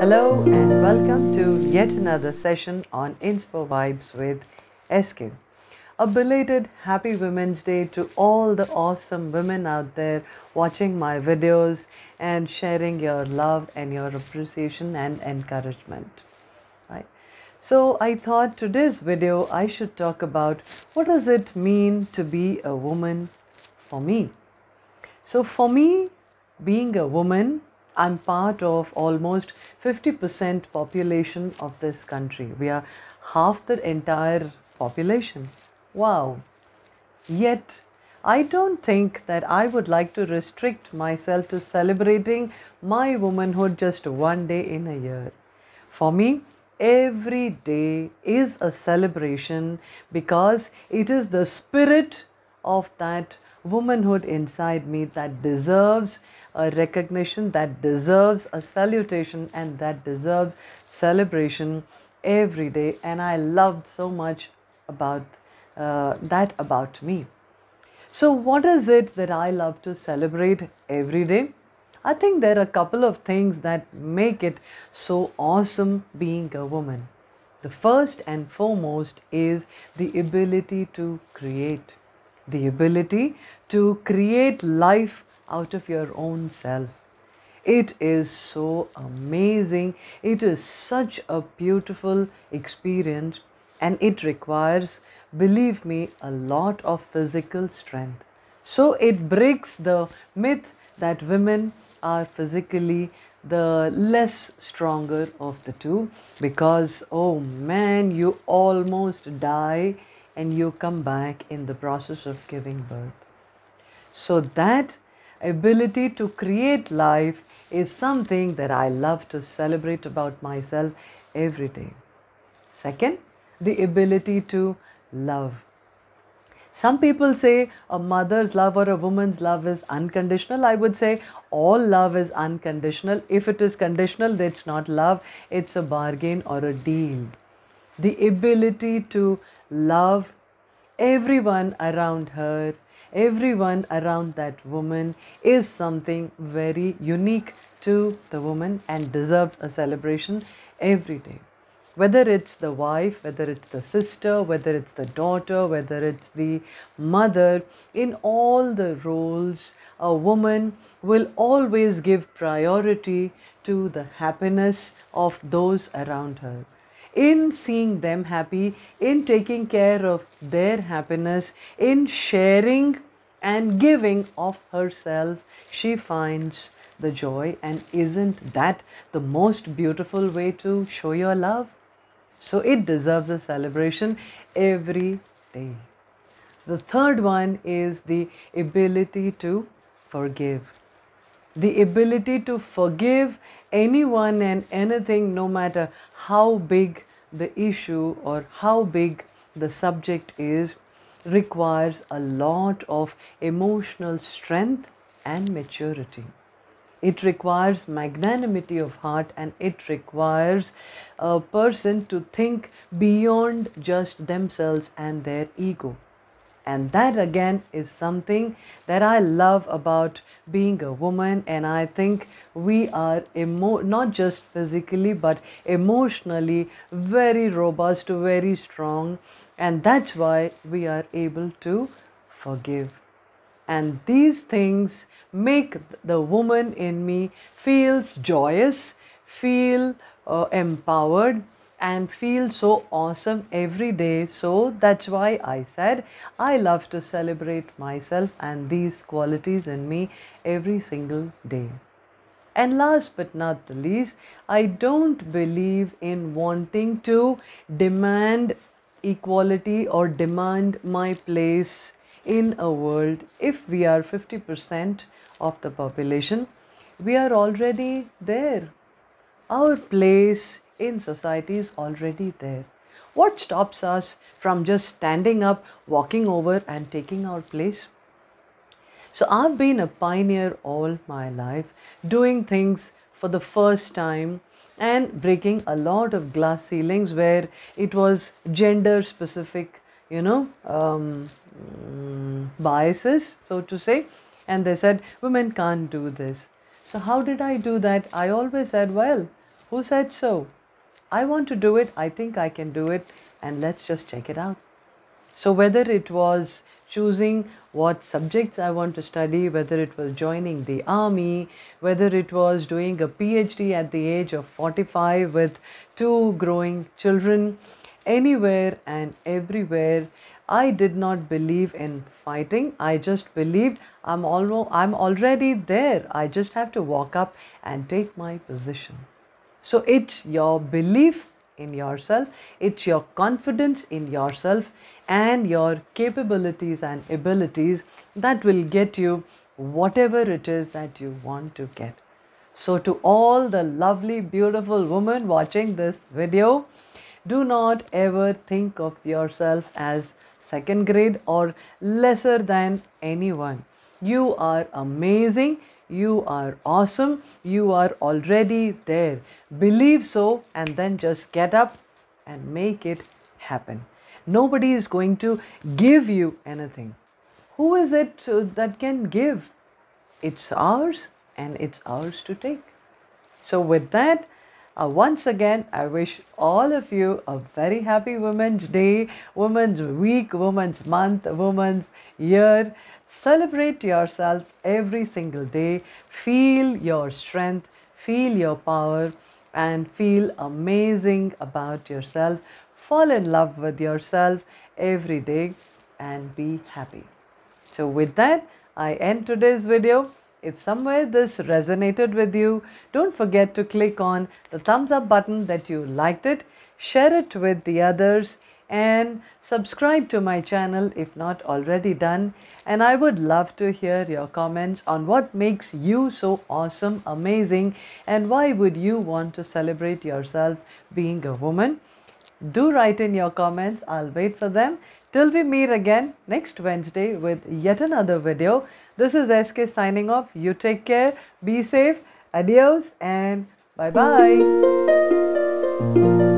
Hello and welcome to yet another session on Inspo Vibes with SK. A belated happy Women's Day to all the awesome women out there watching my videos and sharing your love and your appreciation and encouragement. Right. So I thought today's video I should talk about what does it mean to be a woman for me. So for me, being a woman I'm part of almost 50% population of this country. We are half the entire population. Wow. Yet, I don't think that I would like to restrict myself to celebrating my womanhood just one day in a year. For me, every day is a celebration because it is the spirit of that womanhood inside me that deserves a recognition, that deserves a salutation, and that deserves celebration every day. And I loved so much about uh, that about me. So, what is it that I love to celebrate every day? I think there are a couple of things that make it so awesome being a woman. The first and foremost is the ability to create the ability to create life out of your own self. It is so amazing. It is such a beautiful experience and it requires, believe me, a lot of physical strength. So it breaks the myth that women are physically the less stronger of the two because, oh man, you almost die and you come back in the process of giving birth. So, that ability to create life is something that I love to celebrate about myself every day. Second, the ability to love. Some people say a mother's love or a woman's love is unconditional. I would say all love is unconditional. If it is conditional, it's not love, it's a bargain or a deal the ability to love everyone around her, everyone around that woman is something very unique to the woman and deserves a celebration every day. Whether it's the wife, whether it's the sister, whether it's the daughter, whether it's the mother, in all the roles, a woman will always give priority to the happiness of those around her in seeing them happy, in taking care of their happiness, in sharing and giving of herself, she finds the joy. And isn't that the most beautiful way to show your love? So it deserves a celebration every day. The third one is the ability to forgive the ability to forgive anyone and anything, no matter how big the issue or how big the subject is, requires a lot of emotional strength and maturity. It requires magnanimity of heart and it requires a person to think beyond just themselves and their ego. And that again is something that I love about being a woman. And I think we are emo- not just physically but emotionally very robust, very strong. And that's why we are able to forgive. And these things make the woman in me feels joyous, feel uh, empowered, and feel so awesome every day. So that's why I said I love to celebrate myself and these qualities in me every single day. And last but not the least, I don't believe in wanting to demand equality or demand my place in a world if we are 50% of the population. We are already there. Our place in society is already there. What stops us from just standing up, walking over, and taking our place? So, I've been a pioneer all my life, doing things for the first time and breaking a lot of glass ceilings where it was gender specific, you know, um, mm, biases, so to say. And they said, women can't do this. So, how did I do that? I always said, well, who said so? I want to do it, I think I can do it, and let's just check it out. So, whether it was choosing what subjects I want to study, whether it was joining the army, whether it was doing a PhD at the age of 45 with two growing children, anywhere and everywhere. I did not believe in fighting. I just believed I'm, almost, I'm already there. I just have to walk up and take my position. So it's your belief in yourself, it's your confidence in yourself and your capabilities and abilities that will get you whatever it is that you want to get. So to all the lovely beautiful women watching this video, do not ever think of yourself as second grade or lesser than anyone. You are amazing. You are awesome. You are already there. Believe so and then just get up and make it happen. Nobody is going to give you anything. Who is it uh, that can give? It's ours and it's ours to take. So, with that, uh, once again, I wish all of you a very happy Women's Day, Women's Week, Women's Month, Women's Year. Celebrate yourself every single day. Feel your strength, feel your power, and feel amazing about yourself. Fall in love with yourself every day and be happy. So, with that, I end today's video. If somewhere this resonated with you, don't forget to click on the thumbs up button that you liked it, share it with the others, and subscribe to my channel if not already done and I would love to hear your comments on what makes you so awesome, amazing and why would you want to celebrate yourself being a woman. Do write in your comments, I'll wait for them. Till we meet again next Wednesday with yet another video. This is SK signing off. You take care, be safe, adios and bye-bye.